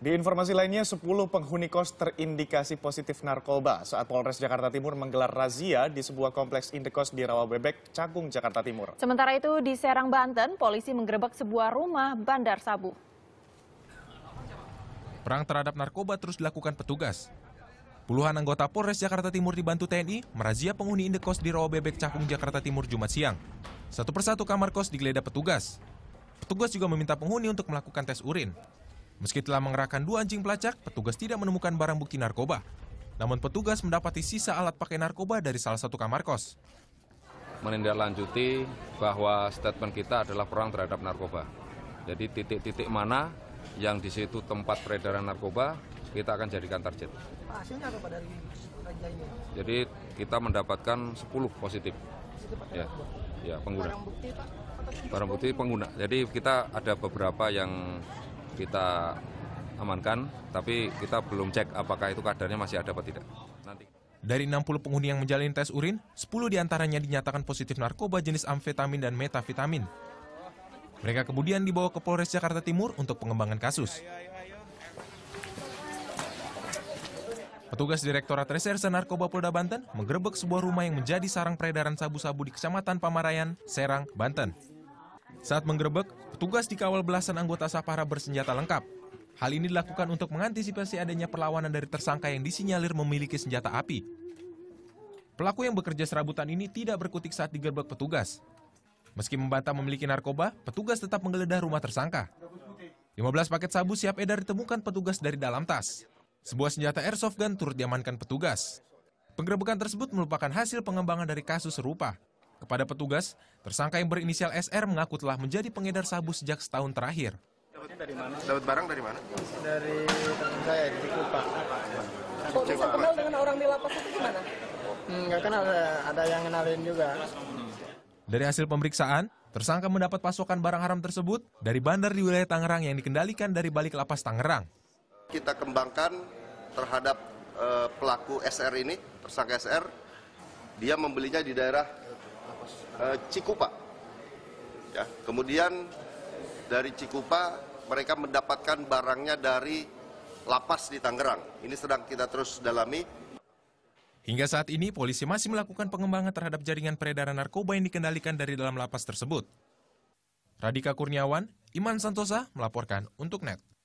Di informasi lainnya, 10 penghuni kos terindikasi positif narkoba saat Polres Jakarta Timur menggelar razia di sebuah kompleks indekos di Rawabebek, Cakung, Jakarta Timur. Sementara itu di Serang, Banten, polisi menggerebek sebuah rumah bandar sabu. Perang terhadap narkoba terus dilakukan petugas. Puluhan anggota Polres Jakarta Timur dibantu TNI merazia penghuni indekos di Rawabebek, Cakung, Jakarta Timur Jumat siang. Satu persatu kamar kos digeledah petugas. Petugas juga meminta penghuni untuk melakukan tes urin. Meski telah mengerahkan dua anjing pelacak, petugas tidak menemukan barang bukti narkoba. Namun petugas mendapati sisa alat pakai narkoba dari salah satu kamar kos. Menindaklanjuti bahwa statement kita adalah perang terhadap narkoba. Jadi titik-titik mana yang di situ tempat peredaran narkoba, kita akan jadikan target. Hasilnya apa dari ini? Jadi kita mendapatkan 10 positif. Ya, ya pengguna. Barang bukti pengguna. Jadi kita ada beberapa yang kita amankan, tapi kita belum cek apakah itu kadarnya masih ada atau tidak. Nanti. Dari 60 penghuni yang menjalani tes urin, 10 diantaranya dinyatakan positif narkoba jenis amfetamin dan metafetamin. Mereka kemudian dibawa ke Polres Jakarta Timur untuk pengembangan kasus. Petugas Direktorat Reserse Narkoba Polda Banten menggerebek sebuah rumah yang menjadi sarang peredaran sabu-sabu di Kecamatan Pamarayan, Serang, Banten. Saat menggerebek, petugas dikawal belasan anggota Sapara bersenjata lengkap. Hal ini dilakukan untuk mengantisipasi adanya perlawanan dari tersangka yang disinyalir memiliki senjata api. Pelaku yang bekerja serabutan ini tidak berkutik saat digerebek petugas. Meski membantah memiliki narkoba, petugas tetap menggeledah rumah tersangka. 15 paket sabu siap edar ditemukan petugas dari dalam tas. Sebuah senjata airsoft gun turut diamankan petugas. Penggerebekan tersebut merupakan hasil pengembangan dari kasus serupa. Kepada petugas, tersangka yang berinisial SR mengaku telah menjadi pengedar sabu sejak setahun terakhir. Dapat dari mana? Dapat barang dari mana? Dari teman saya di Kupa. Kok bisa kenal dengan orang di lapas itu gimana? Hmm, nggak kenal, ada yang kenalin juga. Dari hasil pemeriksaan, tersangka mendapat pasokan barang haram tersebut dari bandar di wilayah Tangerang yang dikendalikan dari balik lapas Tangerang. Kita kembangkan terhadap eh, pelaku SR ini, tersangka SR, dia membelinya di daerah Eh, Cikupa. Ya, kemudian dari Cikupa mereka mendapatkan barangnya dari lapas di Tangerang. Ini sedang kita terus dalami. Hingga saat ini polisi masih melakukan pengembangan terhadap jaringan peredaran narkoba yang dikendalikan dari dalam lapas tersebut. Radika Kurniawan, Iman Santosa melaporkan untuk NET.